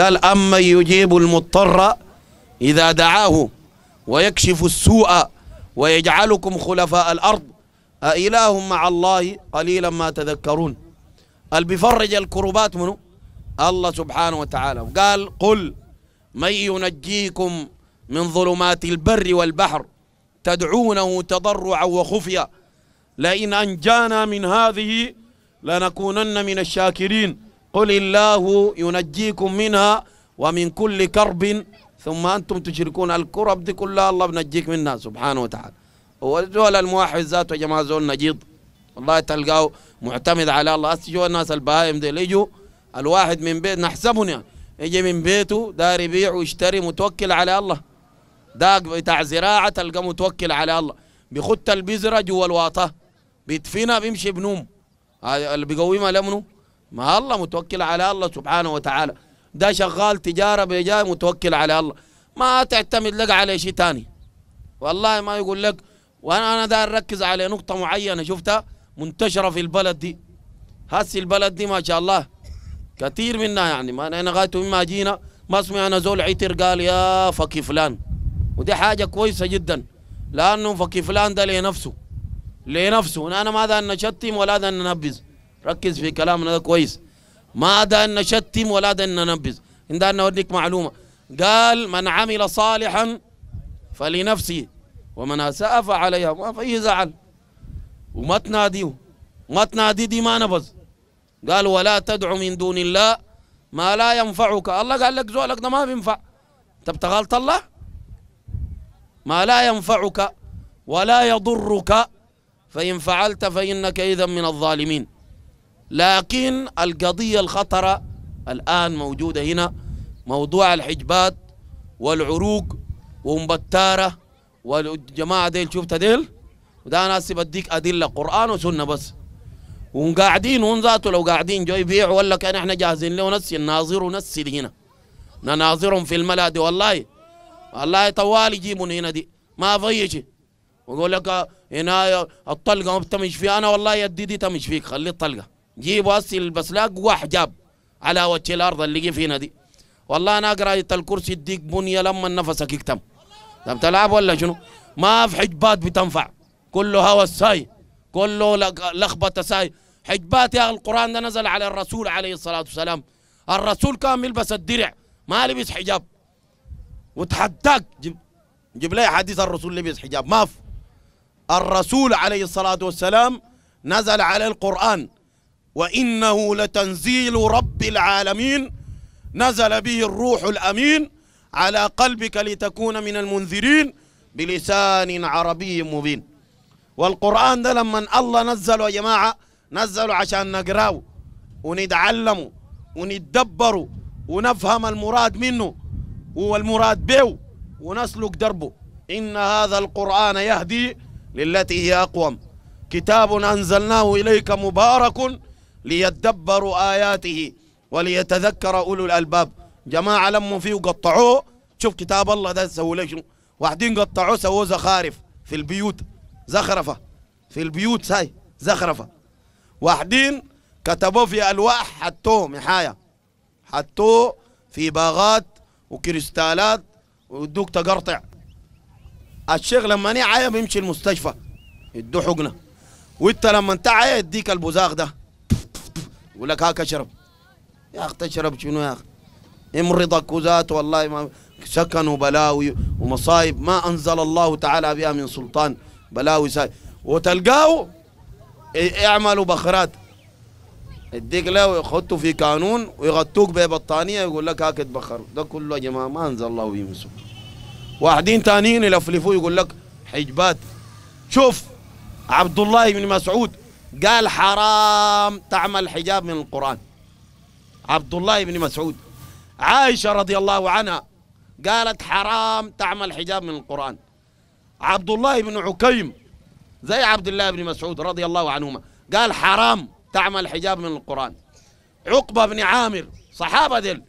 قال أما يجيب المضطر إذا دعاه ويكشف السوء ويجعلكم خلفاء الأرض أإله مع الله قليلا ما تذكرون قال بفرج الكربات منه الله سبحانه وتعالى قال قل من ينجيكم من ظلمات البر والبحر تدعونه تضرعا وخفيا لئن أنجانا من هذه لنكونن من الشاكرين قل الله ينجيكم منها ومن كل كرب ثم أنتم تشركون الكرب دي كلها الله بنجيك منها سبحانه وتعالى وزول الموحد ذاته يا جماعة زول نجيض والله تلقاه معتمد على الله أسجوا الناس البهائم دي يجوا الواحد من بيت نحسبهم يعني يجي من بيته دار يبيع ويشتري متوكل على الله داق بتاع زراعة تلقى متوكل على الله بيخت البذرة جوا الواطة بيدفنها بيمشي بنوم هذا اللي بيقومها لمنه ما الله متوكل على الله سبحانه وتعالى ده شغال تجارة بجاي متوكل على الله ما تعتمد لك على شيء تاني والله ما يقول لك وانا انا ده اركز على نقطة معينة شفتها منتشرة في البلد دي هسي البلد دي ما شاء الله كثير منها يعني ما انا لغاية مما جينا ما سمعنا زول عتر قال يا فكي فلان ودي حاجة كويسة جدا لأنه فكي فلان ده لنفسه لنفسه أنا ما ذا نشتم ولا ذا ننبذ ركز في كلامنا هذا كويس ما دا ان نشتم ولا دا ان ننبذ ان دا ان معلومه قال من عمل صالحا فلنفسه ومن اساء فعليها ما في زعل وما تناديه ما تنادي دي ما نبذ قال ولا تدعو من دون الله ما لا ينفعك الله قال لك زولك ده ما بينفع انت بتغلط الله ما لا ينفعك ولا يضرك فإن فعلت فإنك إذا من الظالمين لكن القضية الخطرة الآن موجودة هنا موضوع الحجبات والعروق ومبتارة والجماعة ديل شفت ديل وده أسيب بديك أدلة قرآن وسنة بس ونقاعدين ونزاتوا ذاته لو قاعدين جاي يبيعوا ولا كان احنا جاهزين له نسي الناظر ونسي هنا نناظرهم في دي والله والله طوال يجيبون هنا دي ما في شيء ويقول لك هنا الطلقه ما بتمش فيها انا والله يدي دي تمش فيك خلي الطلقه جيب واسي البسلاق واحجاب على وجه الارض اللي جي فينا دي والله انا قرايه الكرسي يديك بنيه لما نفسك يكتم طب تلعب ولا شنو؟ ما في حجبات بتنفع كله هوا ساي كله لخبطه ساي حجبات يا القران ده نزل على الرسول عليه الصلاه والسلام الرسول كان يلبس الدرع ما لبس حجاب وتحداك جيب, جيب لي حديث الرسول لبس حجاب ما في الرسول عليه الصلاه والسلام نزل على القران وإنه لتنزيل رب العالمين نزل به الروح الأمين على قلبك لتكون من المنذرين بلسان عربي مبين والقرآن ده لما الله نزله يا جماعة نزله عشان نقراه ونتعلمه ونتدبره ونفهم المراد منه والمراد به ونسلك دربه إن هذا القرآن يهدي للتي هي أقوم كتاب أنزلناه إليك مبارك ليتدبروا آياته وليتذكر أولو الألباب جماعة لموا فيه وقطعوه شوف كتاب الله ده سووا ليش شنو واحدين قطعوه سووا زخارف في البيوت زخرفة في البيوت هاي زخرفة واحدين كتبوه في ألواح حطوه محايا حطوه في باغات وكريستالات ودوك تقرطع الشيخ لما نعيه بيمشي المستشفى يدو حقنه وانت لما انت عيه يديك البزاغ ده يقول لك هاك اشرب يا اخي تشرب شنو يا اخي يمرضك وذات والله ما سكن وبلاوي ومصايب ما انزل الله تعالى بها من سلطان بلاوي ساي وتلقاه يعملوا بخرات يديك له يحطوا في قانون ويغطوك ببطانيه يقول لك هاك تبخروا ده كله يا جماعه ما انزل الله به من سلطان واحدين تانيين يلفلفوا يقول لك حجبات شوف عبد الله بن مسعود قال حرام تعمل حجاب من القرآن عبد الله بن مسعود عائشة رضي الله عنها قالت حرام تعمل حجاب من القرآن عبد الله بن عكيم زي عبد الله بن مسعود رضي الله عنهما قال حرام تعمل حجاب من القرآن عقبة بن عامر صحابة ذل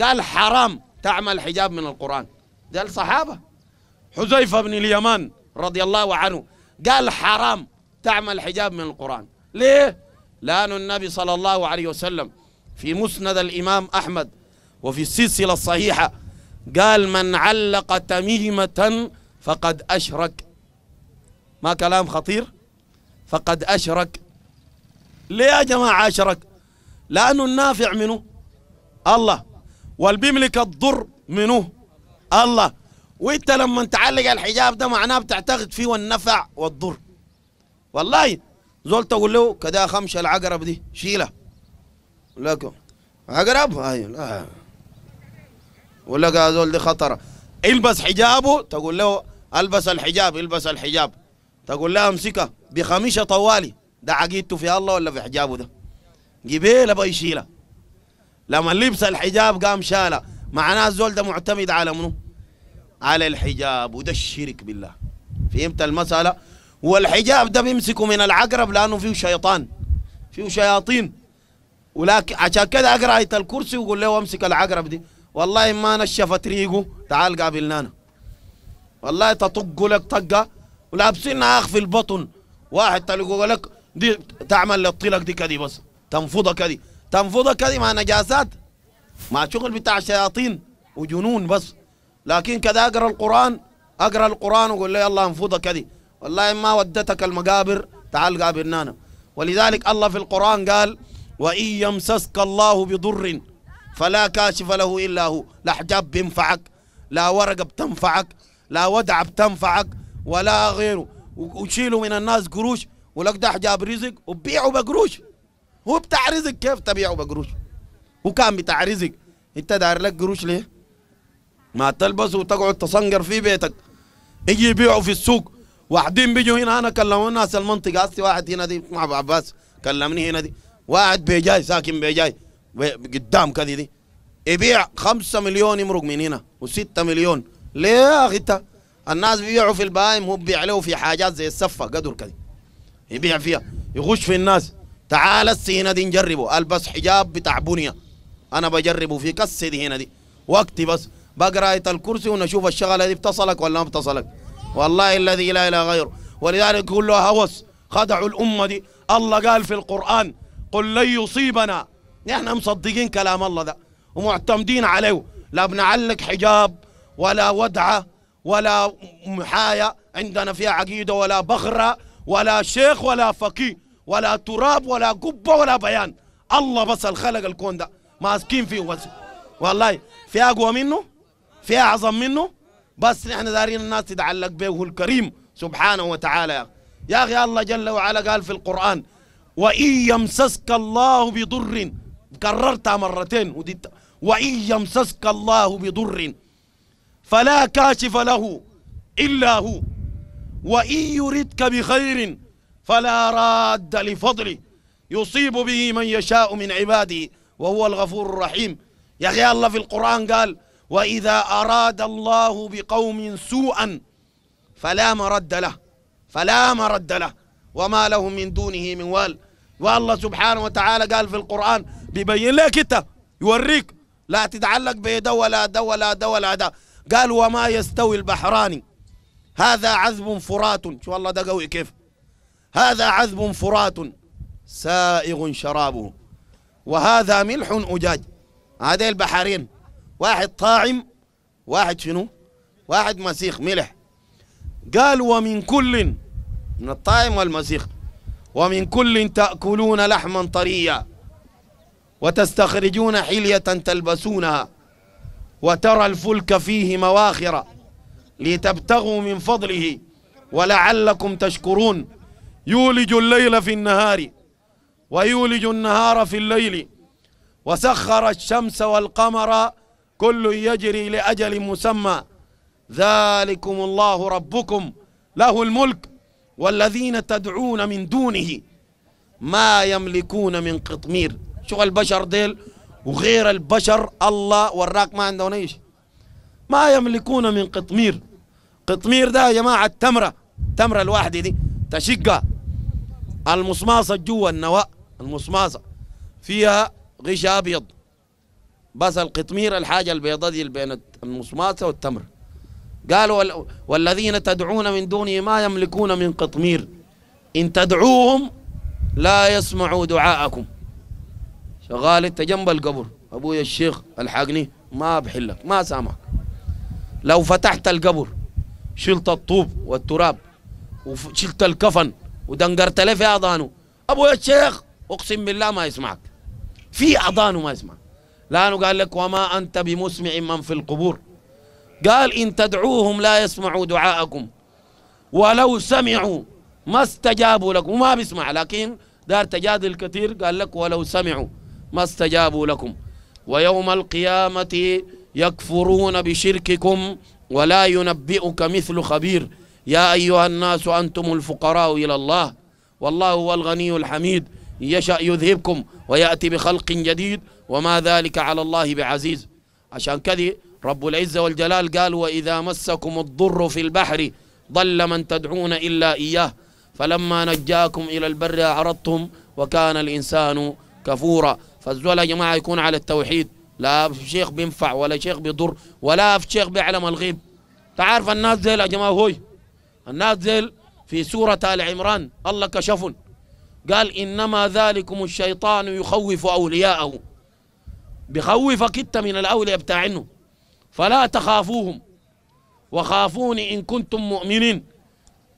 قال حرام تعمل حجاب من القرآن ذل صحابة حذيفة بن اليمان رضي الله عنه قال حرام تعمل حجاب من القرآن ليه؟ لأن النبي صلى الله عليه وسلم في مسند الإمام أحمد وفي السلسلة الصحيحة قال من علق تميمة فقد أشرك ما كلام خطير فقد أشرك ليه يا جماعة أشرك لأنه النافع منه الله والبيملك الضر منه الله وانت لما تعلق الحجاب ده معناه بتعتقد فيه النفع والضر والله زول تقول له كذا خمش العقرب دي شيلها لكم عقرب هاي لا ولا قال زول دي خطره البس حجابه تقول له البس الحجاب البس الحجاب تقول له امسكه بخميشه طوالي ده عقيدته في الله ولا في حجابه ده جبيله ابى يشيلها لما لبس الحجاب قام شاله معناه الزول ده معتمد على منو على الحجاب وده الشرك بالله فهمت المساله والحجاب ده بيمسكوا من العقرب لانه فيه شيطان فيه شياطين ولكن عشان كده اقرا ايه الكرسي وقول له امسك العقرب دي والله ما نشفت ريقه تعال قابلنا أنا. والله تطق لك طقه ولابسينها اخ في البطن واحد تلقوا لك دي تعمل للطلق دي كذي بس تنفضها كذي تنفضها كذي مع نجاسات مع شغل بتاع شياطين وجنون بس لكن كذا اقرا القران اقرا القران وقول له يلا انفضها كذي والله ما ودتك المقابر تعال قابلنا ولذلك الله في القرآن قال وإن يمسسك الله بضر فلا كاشف له إلا هو لا حجاب بينفعك لا ورقة بتنفعك لا ودعة بتنفعك ولا غيره وشيلوا من الناس قروش ولك ده حجاب رزق وبيعه بقروش هو بتاع رزق كيف تبيعه بقروش هو كان بتاع رزق انت دار لك قروش ليه ما تلبس وتقعد تصنقر في بيتك يجي يبيعه في السوق واحدين بيجوا هنا انا كلموا الناس المنطقه هسه واحد هنا دي مع ابو عباس كلمني هنا دي واحد بيجاي ساكن بيجاي قدام كذي دي يبيع 5 مليون يمرق من هنا و6 مليون ليه يا اخي انت الناس بيبيعوا في البهايم هو بيبيع له في حاجات زي السفه قدر كذي يبيع فيها يغش في الناس تعال هنا دي نجربه البس حجاب بتاع بنية انا بجربه في كسه دي هنا دي وقتي بس بقرايه الكرسي ونشوف الشغله دي بتصلك ولا ما بتصلك والله الذي لا اله غيره ولذلك كله هوس خدعوا الامه دي الله قال في القران قل لن يصيبنا نحن مصدقين كلام الله ده ومعتمدين عليه لا بنعلق حجاب ولا ودعه ولا محايا عندنا فيها عقيده ولا بخره ولا شيخ ولا فقيه ولا تراب ولا قبه ولا بيان الله بس الخلق الكون ده ماسكين فيه بس والله في اقوى منه في اعظم منه بس نحن دارين الناس تتعلق به الكريم سبحانه وتعالى يا أخي الله جل وعلا قال في القرآن وإن يمسسك الله بضر كررتها مرتين وديت وإن يمسسك الله بضر فلا كاشف له إلا هو وإن يردك بخير فلا راد لفضله يصيب به من يشاء من عباده وهو الغفور الرحيم يا أخي الله في القرآن قال وإذا أراد الله بقوم سوءا فلا مرد له فلا مرد له وما لهم من دونه من وال والله سبحانه وتعالى قال في القرآن بيبين لك انت يوريك لا تتعلق بده ولا ده ولا ده ولا ده قال وما يستوي البحران هذا عذب فرات شو الله ده قوي كيف هذا عذب فرات سائغ شرابه وهذا ملح أجاج هذه البحرين واحد طاعم واحد شنو واحد مسيخ ملح قال ومن كل من الطاعم والمسيخ ومن كل تأكلون لحما طريا وتستخرجون حلية تلبسونها وترى الفلك فيه مواخر لتبتغوا من فضله ولعلكم تشكرون يولج الليل في النهار ويولج النهار في الليل وسخر الشمس والقمر كل يجري لأجل مسمى ذلكم الله ربكم له الملك والذين تدعون من دونه ما يملكون من قطمير شو البشر ديل وغير البشر الله وراك ما عندهم ايش ما يملكون من قطمير قطمير ده يا جماعه التمره التمره الواحده دي تشقها المصماصه جوا النواء المصماصه فيها غشاء ابيض بس القطمير الحاجة البيضة دي بين المصماتة والتمر قالوا والذين تدعون من دونه ما يملكون من قطمير إن تدعوهم لا يسمعوا دعاءكم شغال انت جنب القبر ابويا الشيخ الحقني ما بحلك ما سامعك لو فتحت القبر شلت الطوب والتراب وشلت الكفن ودنقرت له في أضانه ابويا الشيخ اقسم بالله ما يسمعك في أضانه ما يسمعك لأنه قال لك وما أنت بمسمع من في القبور قال إن تدعوهم لا يسمعوا دعاءكم ولو سمعوا ما استجابوا لكم وما بيسمع لكن دار تجادل كثير قال لك ولو سمعوا ما استجابوا لكم ويوم القيامة يكفرون بشرككم ولا ينبئك مثل خبير يا أيها الناس أنتم الفقراء إلى الله والله هو الغني الحميد يشأ يذهبكم ويأتي بخلق جديد وما ذلك على الله بعزيز عشان كذي رب العزة والجلال قال وإذا مسكم الضر في البحر ضل من تدعون إلا إياه فلما نجاكم إلى البر أعرضتم وكان الإنسان كفورا فالزول يا جماعة يكون على التوحيد لا شيخ بينفع ولا شيخ بيضر ولا شيخ بيعلم الغيب تعرف الناس زيل يا جماعة هوي الناس زيل في سورة آل عمران الله كشفن قال إنما ذلكم الشيطان يخوف أولياءه بخوفك انت من الاولياء بتاعنه فلا تخافوهم وخافوني ان كنتم مؤمنين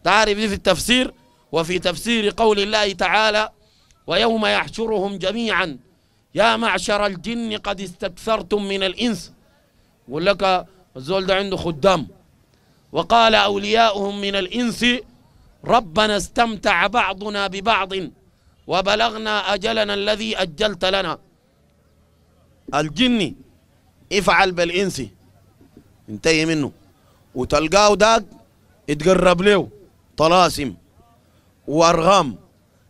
تعرف في التفسير وفي تفسير قول الله تعالى ويوم يحشرهم جميعا يا معشر الجن قد استكثرتم من الانس يقول لك الزول ده عنده خدام وقال اولياؤهم من الانس ربنا استمتع بعضنا ببعض وبلغنا اجلنا الذي اجلت لنا الجني افعل بالانسي انتهي منه وتلقاه داق اتقرب له طلاسم وارغام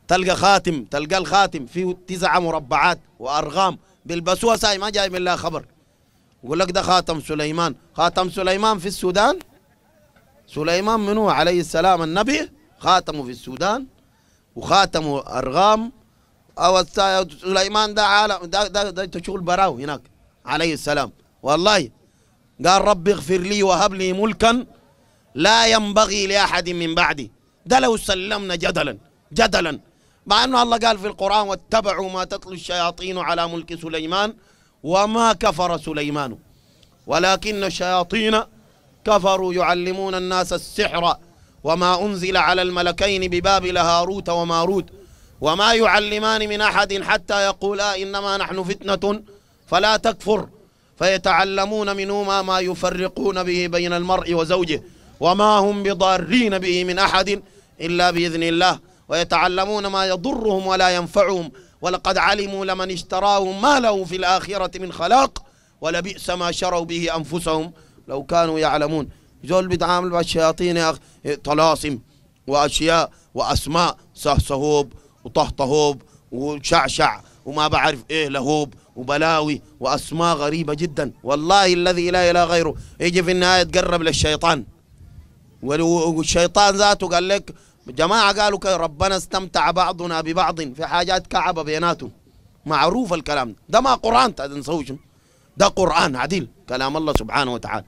تلقى خاتم تلقى الخاتم فيه تسعة مربعات وارغام بيلبسوها ساي ما جاي من لا خبر يقول لك ده خاتم سليمان خاتم سليمان في السودان سليمان منو عليه السلام النبي خاتمه في السودان وخاتمه ارغام او سليمان ده عالم ده ده, ده تشغل براو هناك عليه السلام والله قال رب اغفر لي وهب لي ملكا لا ينبغي لاحد من بعدي ده لو سلمنا جدلا جدلا مع انه الله قال في القران واتبعوا ما تتلو الشياطين على ملك سليمان وما كفر سليمان ولكن الشياطين كفروا يعلمون الناس السحر وما انزل على الملكين ببابل هاروت وماروت وما يعلمان من أحد حتى يقولا إنما نحن فتنة فلا تكفر فيتعلمون منهما ما يفرقون به بين المرء وزوجه وما هم بضارين به من أحد إلا بإذن الله ويتعلمون ما يضرهم ولا ينفعهم ولقد علموا لمن اشتراه ما له في الآخرة من خلاق ولبئس ما شروا به أنفسهم لو كانوا يعلمون جول بيتعامل مع الشياطين يا أخي إيه، طلاسم وأشياء وأسماء سهسهوب وطهطهوب وشعشع وما بعرف ايه لهوب وبلاوي واسماء غريبه جدا والله الذي لا اله غيره يجي في النهايه تقرب للشيطان والشيطان ذاته قال لك جماعه قالوا ربنا استمتع بعضنا ببعض في حاجات كعبه بيناتهم معروف الكلام ده, ما قران تنسوش ده قران عديل كلام الله سبحانه وتعالى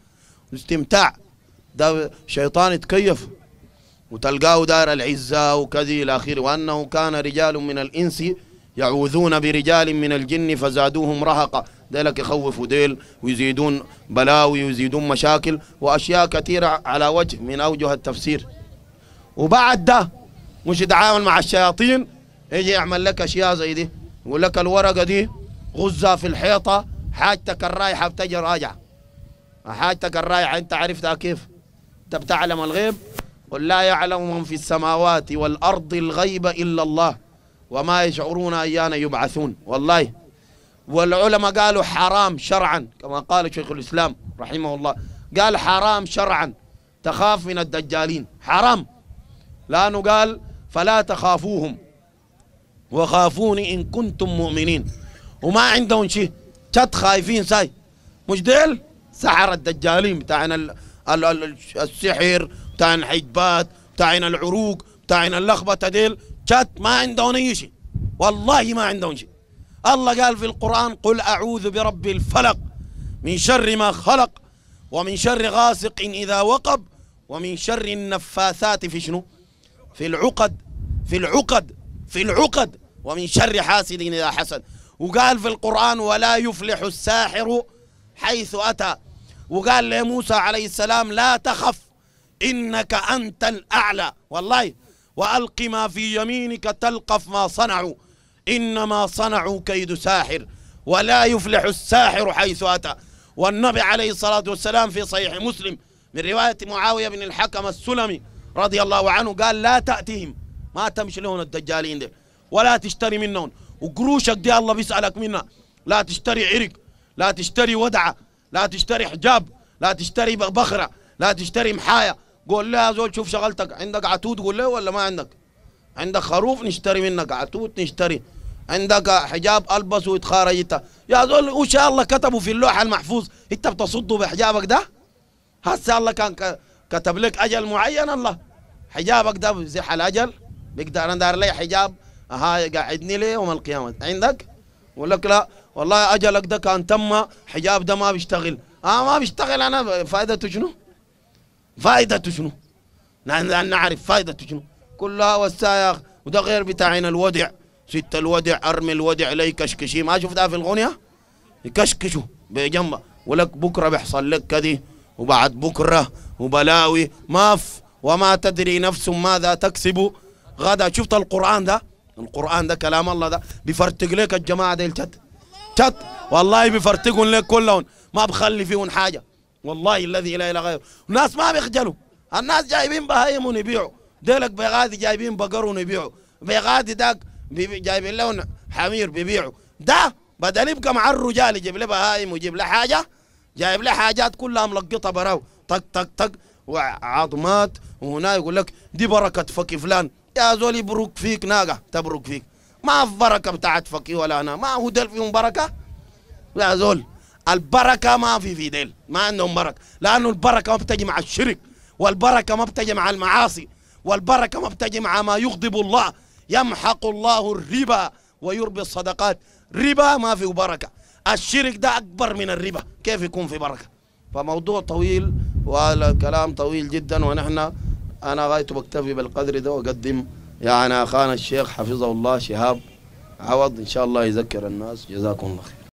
الاستمتاع ده شيطان يتكيف وتلقاه دار العزة وكذا إلى آخره وأنه كان رجال من الإنس يعوذون برجال من الجن فزادوهم رهقا ذلك يخوفوا ديل ويزيدون بلاوي ويزيدون مشاكل وأشياء كثيرة على وجه من أوجه التفسير وبعد ده مش يتعامل مع الشياطين يجي يعمل لك أشياء زي دي يقول لك الورقة دي غزها في الحيطة حاجتك الرايحة بتجي راجعة حاجتك الرايحة أنت عرفتها كيف أنت بتعلم الغيب قل لا يعلم من في السماوات والأرض الغيب إلا الله وما يشعرون أيان يبعثون والله والعلماء قالوا حرام شرعا كما قال شيخ الإسلام رحمه الله قال حرام شرعا تخاف من الدجالين حرام لأنه قال فلا تخافوهم وخافوني إن كنتم مؤمنين وما عندهم شيء شد خايفين ساي مش ديل سحر الدجالين بتاعنا السحر بتاعنا حجبات بتاعنا العروق بتاعنا اللخبطه ديل جات ما عندهم اي شيء والله ما عندهم شيء الله قال في القران قل اعوذ برب الفلق من شر ما خلق ومن شر غاسق اذا وقب ومن شر النفاثات في شنو في العقد في العقد في العقد ومن شر حاسد اذا حسد وقال في القران ولا يفلح الساحر حيث اتى وقال لموسى عليه السلام لا تخف إنك أنت الأعلى والله وألق ما في يمينك تلقف ما صنعوا إنما صنعوا كيد ساحر ولا يفلح الساحر حيث أتى والنبي عليه الصلاة والسلام في صحيح مسلم من رواية معاوية بن الحكم السلمي رضي الله عنه قال لا تأتهم ما تمشي لهم الدجالين دي ولا تشتري منهم وقروشك دي الله بيسألك منها لا تشتري عرق لا تشتري ودعة لا تشتري حجاب لا تشتري بخرة لا تشتري محاية قول له يا زول شوف شغلتك عندك عتود قول له ولا ما عندك عندك خروف نشتري منك عتود نشتري عندك حجاب البسه ويتخارج انت يا زول وش الله كتبوا في اللوحه المحفوظ انت بتصده بحجابك ده هسه الله كان كتب لك اجل معين الله حجابك ده بزح الاجل بيقدر انا دار لي حجاب ها قاعدني لي يوم القيامه عندك يقول لك لا والله اجلك ده كان تم حجاب ده ما بيشتغل اه ما بيشتغل انا فائدته شنو؟ فائدة شنو لأن نعرف فائدة شنو كلها والسايق وده غير بتاعنا الودع ست الودع أرمي الودع لي كشكشي ما شفتها في الغنية يكشكشوا بجنبه ولك بكرة بيحصل لك كدي وبعد بكرة وبلاوي ماف وما تدري نفس ماذا تكسب غدا شفت القرآن ده القرآن ده كلام الله ده بيفرتق لك الجماعة دي الجد جد والله بفرتقهم لك كلهم ما بخلي فيهم حاجة والله الذي لا اله غيره الناس ما بيخجلوا الناس جايبين بهايم ونبيعوا ديلك بغادي جايبين بقر ونبيعوا بغادي داك جايبين لون حمير بيبيعوا ده بدل يبقى مع الرجال يجيب له بهايم ويجيب له حاجه جايب له حاجات كلها ملقطه براو طق طق طق وعظمات وهنا يقول لك دي بركه فك فلان يا زول يبرك فيك ناقه تبرك فيك ما في بركه بتاعت فكي ولا انا ما هو دل فيهم بركه يا زول البركه ما في في ديل ما عندهم بركه لانه البركه ما بتجي مع الشرك والبركه ما بتجي مع المعاصي والبركه ما بتجي مع ما يغضب الله يمحق الله الربا ويربي الصدقات ربا ما فيه بركه الشرك ده اكبر من الربا كيف يكون في بركه فموضوع طويل والكلام طويل جدا ونحن انا غايته بكتفي بالقدر ده واقدم يعني اخانا الشيخ حفظه الله شهاب عوض ان شاء الله يذكر الناس جزاكم الله خير